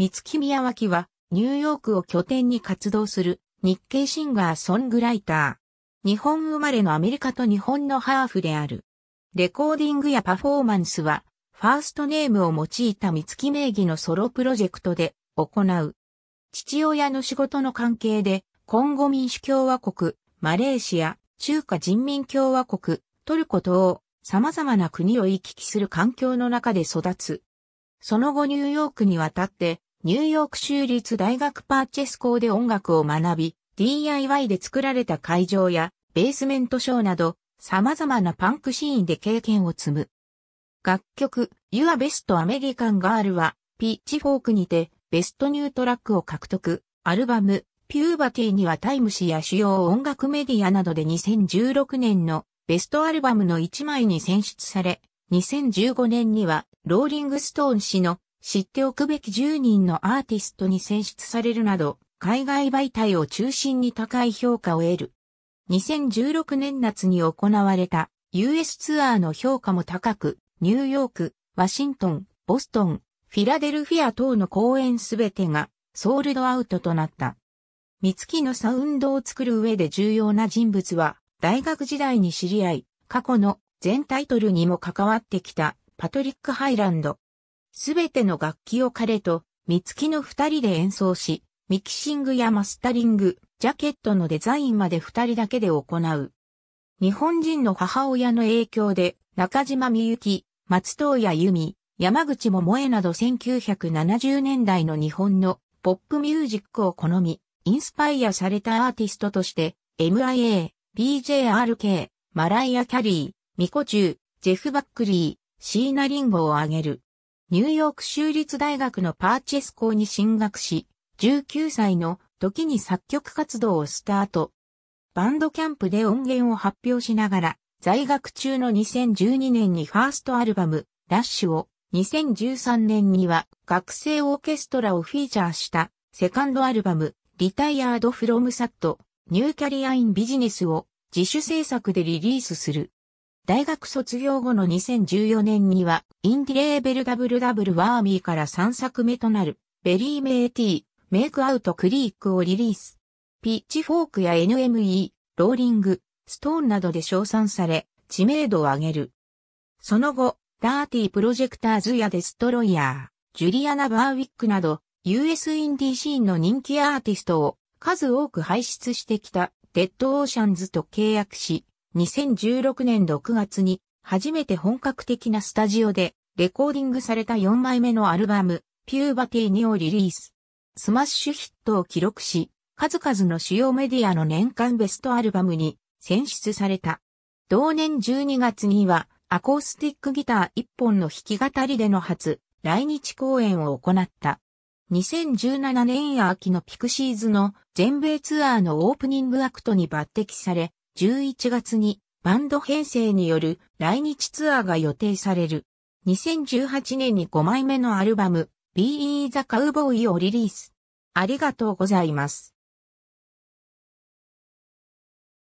三月宮脇は、ニューヨークを拠点に活動する日系シンガーソングライター。日本生まれのアメリカと日本のハーフである。レコーディングやパフォーマンスは、ファーストネームを用いた三月名義のソロプロジェクトで行う。父親の仕事の関係で、コンゴ民主共和国、マレーシア、中華人民共和国、トルコ等、様々な国を行き来する環境の中で育つ。その後ニューヨークに渡って、ニューヨーク州立大学パーチェス校で音楽を学び、DIY で作られた会場やベースメントショーなど様々なパンクシーンで経験を積む。楽曲 Your Best American Girl はピッチフォークにてベストニュートラックを獲得。アルバムピューバティにはタイム誌や主要音楽メディアなどで2016年のベストアルバムの1枚に選出され、2015年にはローリングストーン誌の知っておくべき10人のアーティストに選出されるなど、海外媒体を中心に高い評価を得る。2016年夏に行われた US ツアーの評価も高く、ニューヨーク、ワシントン、ボストン、フィラデルフィア等の公演すべてがソールドアウトとなった。三月のサウンドを作る上で重要な人物は、大学時代に知り合い、過去の全タイトルにも関わってきたパトリック・ハイランド、すべての楽器を彼と、三月の二人で演奏し、ミキシングやマスタリング、ジャケットのデザインまで二人だけで行う。日本人の母親の影響で、中島みゆき、松任谷由美、山口百恵など1970年代の日本のポップミュージックを好み、インスパイアされたアーティストとして、MIA、BJRK、マライア・キャリー、ミコチュー、ジェフ・バックリー、シーナ・リンゴを挙げる。ニューヨーク州立大学のパーチェス校に進学し、19歳の時に作曲活動をスタート。バンドキャンプで音源を発表しながら、在学中の2012年にファーストアルバム、ラッシュを、2013年には学生オーケストラをフィーチャーしたセカンドアルバム、リタイアードフロムサット、ニューキャリアインビジネスを自主制作でリリースする。大学卒業後の2014年には、インディレーベル WW ワーミーから3作目となる、ベリーメイティー、メイクアウトクリークをリリース。ピッチフォークや NME、ローリング、ストーンなどで称賛され、知名度を上げる。その後、ダーティープロジェクターズやデストロイヤー、ジュリアナ・バーウィックなど、US インディシーンの人気アーティストを数多く輩出してきたデッドオーシャンズと契約し、2016年6月に初めて本格的なスタジオでレコーディングされた4枚目のアルバム、ピューバティニをリリース。スマッシュヒットを記録し、数々の主要メディアの年間ベストアルバムに選出された。同年12月にはアコースティックギター1本の弾き語りでの初来日公演を行った。2017年秋のピクシーズの全米ツアーのオープニングアクトに抜擢され、11月にバンド編成による来日ツアーが予定される。2018年に5枚目のアルバム Be the Cowboy をリリース。ありがとうございます。